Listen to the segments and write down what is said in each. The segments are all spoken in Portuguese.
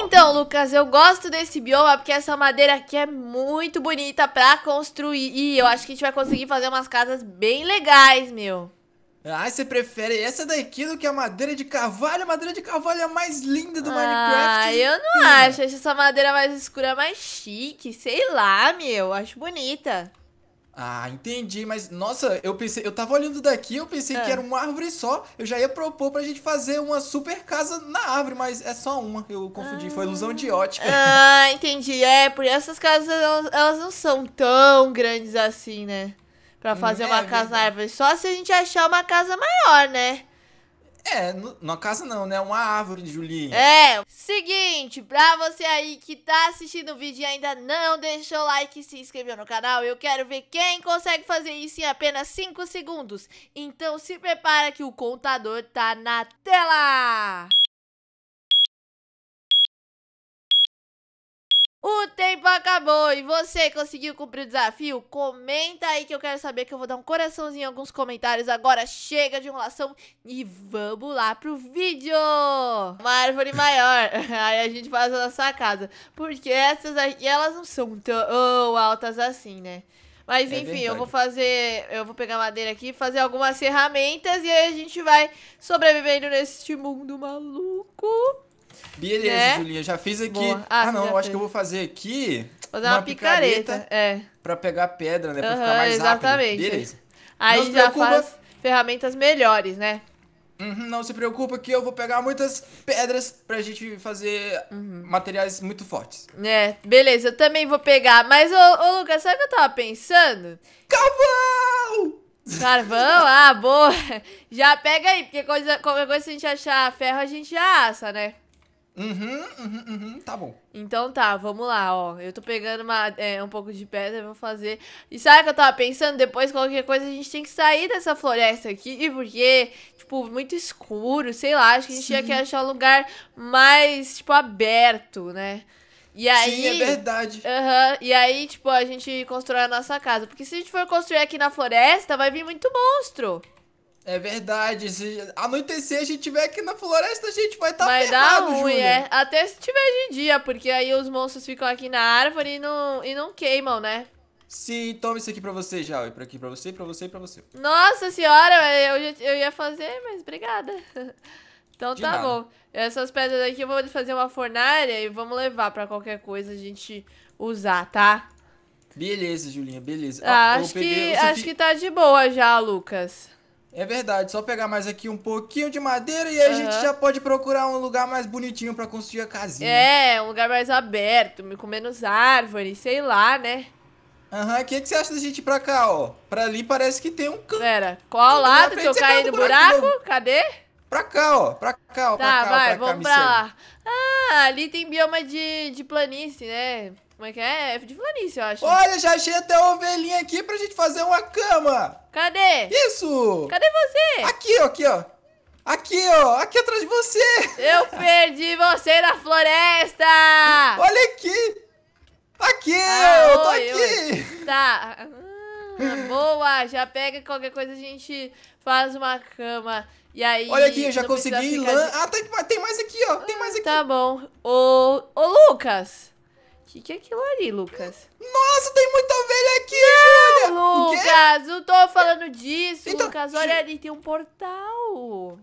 Então, Lucas, eu gosto desse bioma porque essa madeira aqui é muito bonita pra construir. E eu acho que a gente vai conseguir fazer umas casas bem legais, meu. Ah, você prefere essa daqui do que a madeira de carvalho? A madeira de carvalho é a mais linda do ah, Minecraft. Ah, eu não acho. Hum. Acho essa madeira mais escura mais chique. Sei lá, meu. Acho bonita. Ah, entendi, mas nossa, eu pensei, eu tava olhando daqui, eu pensei é. que ah. era uma árvore só. Eu já ia propor pra gente fazer uma super casa na árvore, mas é só uma. Eu confundi, ah. foi ilusão de ótica. Ah, entendi. É, por essas casas elas, não são tão grandes assim, né? Pra fazer é, uma casa é na árvore. Só se a gente achar uma casa maior, né? É, na casa não, né? Uma árvore, Julinha. É. Seguinte, pra você aí que tá assistindo o vídeo e ainda não deixou o like e se inscreveu no canal, eu quero ver quem consegue fazer isso em apenas 5 segundos. Então se prepara que o contador tá na tela! O tempo acabou e você conseguiu cumprir o desafio? Comenta aí que eu quero saber que eu vou dar um coraçãozinho em alguns comentários agora. Chega de enrolação e vamos lá pro vídeo! Uma árvore maior, aí a gente faz a nossa casa. Porque essas aqui, elas não são tão altas assim, né? Mas é enfim, é eu vou fazer. Eu vou pegar madeira aqui, fazer algumas ferramentas e aí a gente vai sobrevivendo neste mundo maluco. Beleza, né? Julinha, já fiz aqui. Ah, ah não, acho fez. que eu vou fazer aqui. Vou dar uma, uma picareta, picareta. É. Pra pegar pedra, né? Pra uhum, ficar mais exatamente. rápido. Beleza. Aí não já faz ferramentas melhores, né? Uhum, não se preocupa que eu vou pegar muitas pedras pra gente fazer uhum. materiais muito fortes. É, beleza, eu também vou pegar. Mas, ô, ô Lucas, sabe o que eu tava pensando? Carvão! Carvão? ah, boa! Já pega aí, porque coisa, qualquer coisa se a gente achar ferro, a gente já assa, né? Uhum, uhum, uhum, tá bom. Então tá, vamos lá, ó. Eu tô pegando uma, é, um pouco de pedra, vou fazer. E sabe o que eu tava pensando? Depois, qualquer coisa, a gente tem que sair dessa floresta aqui, porque, tipo, muito escuro, sei lá. Acho que a gente Sim. tinha que achar um lugar mais, tipo, aberto, né? E aí, Sim, é verdade. Uhum, e aí, tipo, a gente constrói a nossa casa. Porque se a gente for construir aqui na floresta, vai vir muito monstro. É verdade. Se anoitecer a gente tiver aqui na floresta, a gente vai estar tá vai dar ruim, é. Até se tiver de dia, porque aí os monstros ficam aqui na árvore e não, e não queimam, né? Sim, toma isso aqui pra você, E Pra aqui, pra você, pra você e pra você. Nossa senhora, eu, eu ia fazer, mas obrigada. Então de tá nada. bom. Essas pedras aqui eu vou fazer uma fornalha e vamos levar pra qualquer coisa a gente usar, tá? Beleza, Julinha, beleza. Ah, ah acho, que, acho que tá de boa já, Lucas. É verdade, só pegar mais aqui um pouquinho de madeira e aí uhum. a gente já pode procurar um lugar mais bonitinho para construir a casinha. É, um lugar mais aberto, com menos árvores, sei lá, né? Aham, uhum. o que, que você acha da gente ir pra cá, ó? Pra ali parece que tem um canto. Pera, qual lado que eu caí tá no buraco? buraco? Cadê? Pra cá, ó. Pra cá, ó. Tá, pra cá, vai, ó, pra vamos pra lá. Ah, ali tem bioma de, de planície, né? Como é que é? É de Planície, eu acho. Olha, já achei até a ovelhinha aqui pra gente fazer uma cama. Cadê? Isso! Cadê você? Aqui, ó, aqui, ó. Aqui, ó. Aqui atrás de você. Eu perdi você na floresta. Olha aqui. Aqui, ah, tô aqui. Oi. Tá. Ah, boa, já pega qualquer coisa, a gente faz uma cama. E aí. Olha aqui, eu já consegui lã. De... Ah, tem, tá tem, mais aqui, ó. Tem mais ah, aqui. Tá bom. Ô, ô Lucas que, que é aquilo ali, Lucas? Nossa, tem muita ovelha aqui, Júlia! Lucas, não tô falando disso, então, Lucas. Olha ali, tem um portal.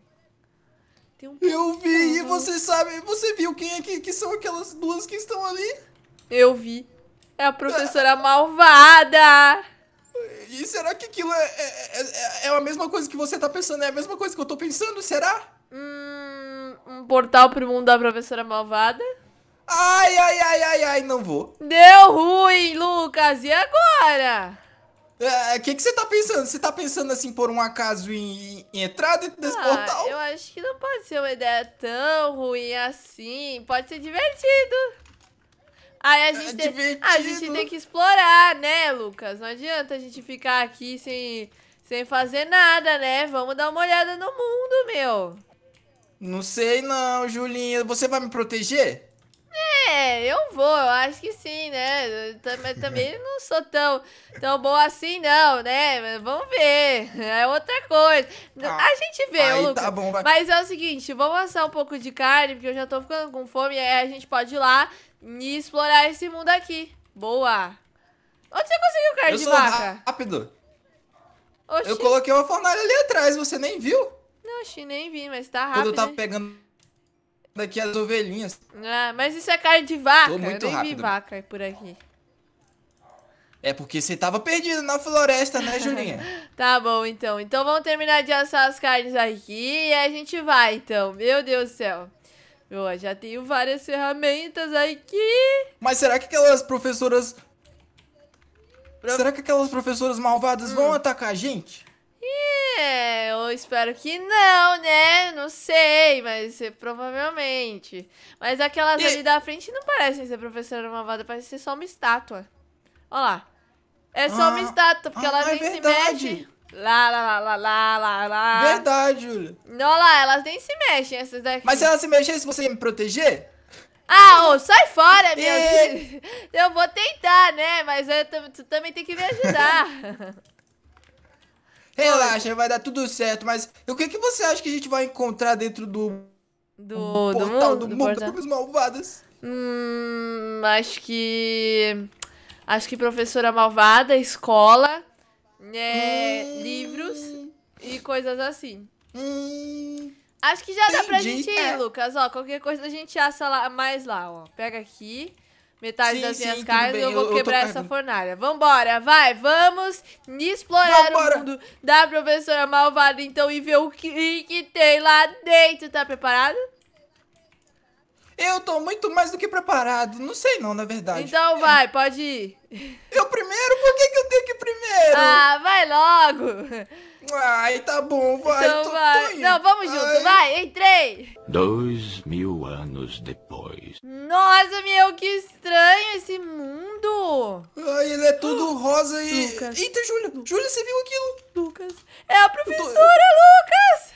Tem um portal. Eu vi, e você sabe, você viu quem é que, que são aquelas duas que estão ali? Eu vi. É a professora é. malvada! E será que aquilo é, é, é, é, a mesma coisa que você tá pensando? É a mesma coisa que eu tô pensando? Será? Hum, um portal pro mundo da professora malvada? Ai, ai, ai, ai, ai, não vou. Deu ruim, Lucas. E agora? O é, é, que, que você tá pensando? Você tá pensando assim por um acaso em, em entrar dentro desse ah, portal? Eu acho que não pode ser uma ideia tão ruim assim. Pode ser divertido. Aí a é gente, é tem, a gente tem que explorar, né, Lucas? Não adianta a gente ficar aqui sem, sem fazer nada, né? Vamos dar uma olhada no mundo, meu. Não sei não, Julinha. Você vai me proteger? É, eu vou, eu acho que sim, né? Mas também não sou tão, tão bom assim, não, né? Mas vamos ver. É outra coisa. Ah, a gente vê, aí, tá Lucas. Tá bom, vai. Mas é o seguinte, vou assar um pouco de carne, porque eu já tô ficando com fome, aí a gente pode ir lá e explorar esse mundo aqui. Boa! Onde você conseguiu carne eu de vaca? Rápido. Oxi. Eu coloquei uma fornalha ali atrás, você nem viu? Não, oxi, nem vi, mas tá rápido. Quando eu tava né? pegando daqui as ovelhinhas. Ah, mas isso é carne de vaca. Tô muito eu nem rápido. vi vaca por aqui. É porque você tava perdido na floresta, né, Julinha? tá bom, então. Então vamos terminar de assar as carnes aqui e a gente vai, então. Meu Deus do céu. Eu já tenho várias ferramentas aqui. Mas será que aquelas professoras... Pro... Será que aquelas professoras malvadas hum. vão atacar a gente? É, eu espero que não, né? Não sei, mas é, provavelmente. Mas aquelas e... ali da frente não parecem ser professora malvada, parece ser só uma estátua. Olha lá. É só ah, uma estátua, porque ah, ela é nem é se mexe. Lá, lá, lá, lá, lá, lá. Verdade, Júlia. Olha lá, elas nem se mexem, essas daqui. Mas se elas se mexessem, você ia me proteger? Ah, ô, sai fora, meu. E... Eu vou tentar, né? Mas eu, tu também tem que me ajudar. Relaxa, vai dar tudo certo. Mas o que, que você acha que a gente vai encontrar dentro do. Do, portal do mundo, do mundo malvadas? Hum, acho que. Acho que professora malvada, escola, né, hum. livros e coisas assim. Hum. Acho que já Entendi. dá pra gente ir, é. Lucas. Ó, qualquer coisa a gente assa lá, mais lá, ó. Pega aqui metade sim, das minhas sim, eu vou eu, quebrar eu essa fornalha. Vambora, vai, vamos explorar Vambora. o mundo da professora malvada, então, e ver o que, que tem lá dentro. Tá preparado? Eu tô muito mais do que preparado. Não sei não, na verdade. Então vai, pode ir. Eu primeiro? Por que, que eu tenho que ir primeiro? Ah, vai logo. Ai, tá bom, vai. Então tô, vai. Tô Não, vamos Ai. junto, vai, entrei. Dois mil anos depois. Nossa, meu, que estranho esse mundo. Ai, ele é todo oh, rosa e... Lucas. Eita, Júlia, Júlia, você viu aquilo? Lucas, é a professora, tô... Lucas.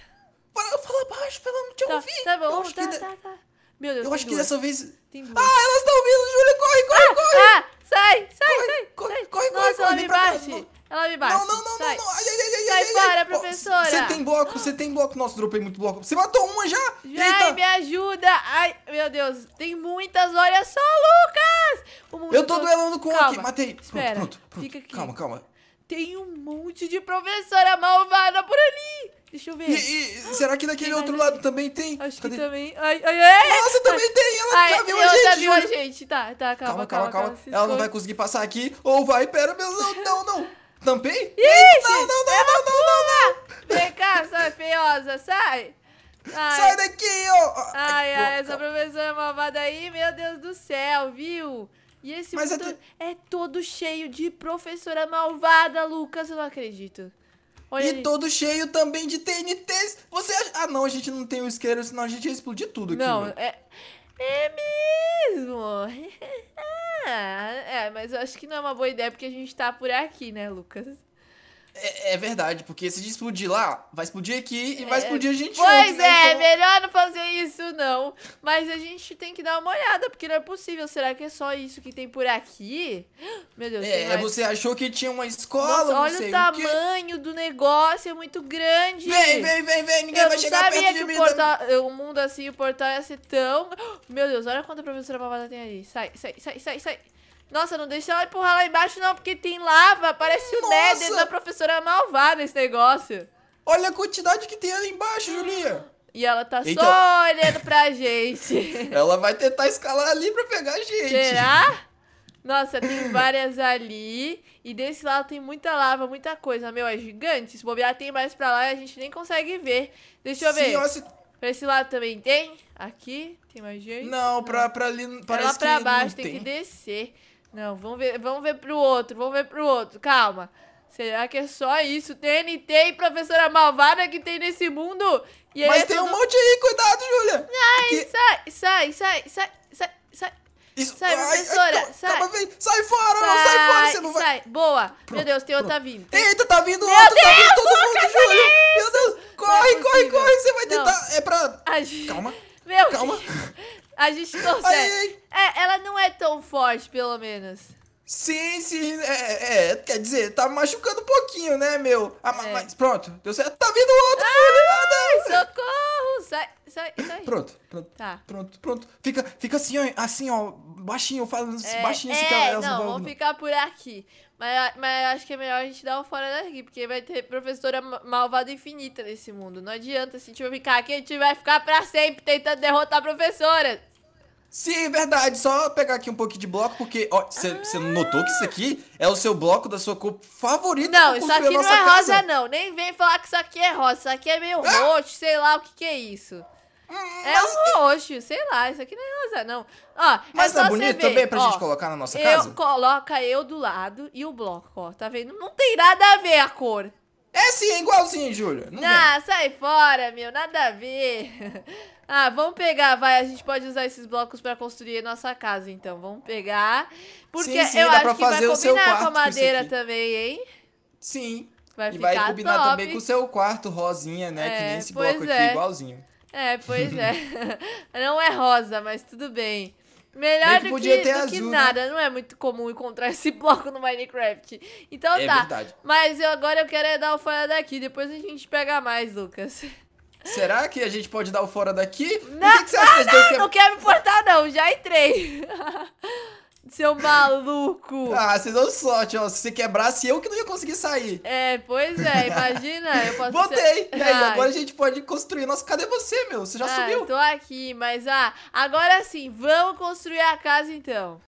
Para, fala baixo pra ela não te tá, ouvir. Tá bom, tá, tá, tá, tá. Meu Deus, Eu acho duas. que dessa vez... Ah, elas estão vindo, Júlia, corre, corre, ah, corre. Ah, sai, sai, corre, sai. Corre, sai. corre, corre. Nossa, corre, ela me bate. Ela me bate. Não, não, não, sai. não, não. Ai, ai, ai, sai ai, fora, ai. professora. Você tem bloco, você tem bloco. Nossa, dropei muito bloco. Você matou uma já? Já, Eita. me ajuda. Ai, meu Deus. Tem muitas. Olha só, Lucas. O mundo eu tô todo... duelando com calma. aqui. Matei. Espera. Pronto, pronto, Fica aqui. Calma, calma. Tem um monte de professora malvada por ali. Deixa eu ver. E, e, será que daquele outro lado também tem? Acho Cadê? que também. Ai, ai, ai. Nossa, ai, também tem. Ela ai, já viu a gente. Ela já viu a gente. Tá, tá, calma, calma, calma. calma, calma. Ela não vai conseguir passar aqui. Ou vai. Pera, meu Deus. não, não. Também? Ixi, não, não, não, não, não, não, é Vem cá, sua feiosa, sai! Ai. Sai daqui, ó! Oh. Ai, ai, essa professora malvada aí, meu Deus do céu, viu? E esse Mas é mundo te... é todo cheio de professora malvada, Lucas, eu não acredito. Olha e ali. todo cheio também de TNTs. Você acha... Ah, não, a gente não tem o um isqueiro, senão a gente ia explodir tudo aqui. Não, é... É mesmo! É, é, mas eu acho que não é uma boa ideia porque a gente tá por aqui, né, Lucas? É, é, verdade, porque se explodir lá, vai explodir aqui e é. vai explodir a gente Pois junto, né? é, então... melhor não fazer isso não. Mas a gente tem que dar uma olhada, porque não é possível. Será que é só isso que tem por aqui? Meu Deus. É, mais... você achou que tinha uma escola, Nossa, olha sei, o tamanho o do negócio, é muito grande. Vem, vem, vem, vem, ninguém Eu vai chegar perto de mim. Portal, né? o mundo assim, o portal ia ser tão... Meu Deus, olha quanta professora babada tem ali. Sai, sai, sai, sai, sai. Nossa, não deixa ela empurrar lá embaixo não, porque tem lava. Parece o Nether da é professora malvada esse negócio. Olha a quantidade que tem ali embaixo, Julinha. E ela tá então... só olhando pra gente. ela vai tentar escalar ali pra pegar a gente. Será? Nossa, tem várias ali. E desse lado tem muita lava, muita coisa. Meu, é gigante. Se bobear, tem mais pra lá e a gente nem consegue ver. Deixa eu ver. se... Pra esse lado também tem? Aqui? Tem mais gente? Não, Não. Pra, pra ali parece pra lá pra baixo, tem, tem que descer. Não, vamos ver, vamos ver pro outro, vamos ver pro outro, calma. Será que é só isso? TNT e professora malvada que tem nesse mundo? E é Mas tem um monte aí, cuidado, Júlia! Sai, sai, sai, sai, sai, sai, sai. Isso... Sai, professora, ai, ai, sai. Calma, Sai fora, sai, sai fora, você não vai. Sai, boa. Pronto, Meu Deus, tem outra vindo. Tem... Eita, tá vindo Meu outro, Deus, tá vindo todo mundo, Júlia! É meu Deus, corre, é corre, corre, você vai tentar. Não. É pra. Ai. Calma. Meu calma. Deus. A gente consegue. É, ela não é tão forte, pelo menos. Sim, sim, é, é, é quer dizer, tá machucando um pouquinho, né, meu? Ah, é. mas pronto, deu certo. Tá vindo outro, Ai, filho, nada. socorro, sai, sai, sai. Pronto, pronto, tá. pronto, pronto. Fica, fica assim, ó, assim, ó, baixinho, falando é, baixinho. Assim é, assim, é, não, não vão... vamos ficar por aqui. Mas, mas acho que é melhor a gente dar um fora daqui, porque vai ter professora malvada infinita nesse mundo. Não adianta, se a gente ficar aqui, a gente vai ficar pra sempre tentando derrotar a professora. Sim, é verdade. Só pegar aqui um pouquinho de bloco, porque você ah. notou que isso aqui é o seu bloco da sua cor favorita. Não, isso aqui não é rosa, não. Nem vem falar que isso aqui é rosa. Isso aqui é meio ah. roxo, sei lá o que, que é isso. Hum, é um roxo, sei lá. Isso aqui não é rosa, não. Ó, é mas é, bonito também pra ó, gente colocar na nossa eu casa? Coloca eu do lado e o bloco, ó. Tá vendo? Não tem nada a ver a cor. É sim, é igualzinho, Júlia. Não ah, vem. sai fora, meu, nada a ver. ah, vamos pegar, vai, a gente pode usar esses blocos pra construir nossa casa, então. Vamos pegar. Porque sim, sim, eu acho que vai combinar com a madeira com também, hein? Sim. Vai e ficar vai combinar top. também com o seu quarto rosinha, né? É, que nem esse bloco é. aqui, igualzinho. É, pois é. Não é rosa, mas tudo bem. Melhor do, que, do azul, que né? nada. Né? Não é muito comum encontrar esse bloco no Minecraft. Então é tá. Verdade. Mas eu, agora eu quero é dar o fora daqui. Depois a gente pega mais, Lucas. Será que a gente pode dar o fora daqui? Não, que que não, não, que... não quero me importar, não. Já entrei. Seu maluco! Ah, vocês dão sorte, ó. Se você quebrasse, eu que não ia conseguir sair. É, pois é, imagina. Eu posso Voltei! Ser... E ah, agora a gente pode construir. Nossa, cadê você, meu? Você já ah, subiu. Tô aqui, mas ah, agora sim, vamos construir a casa então.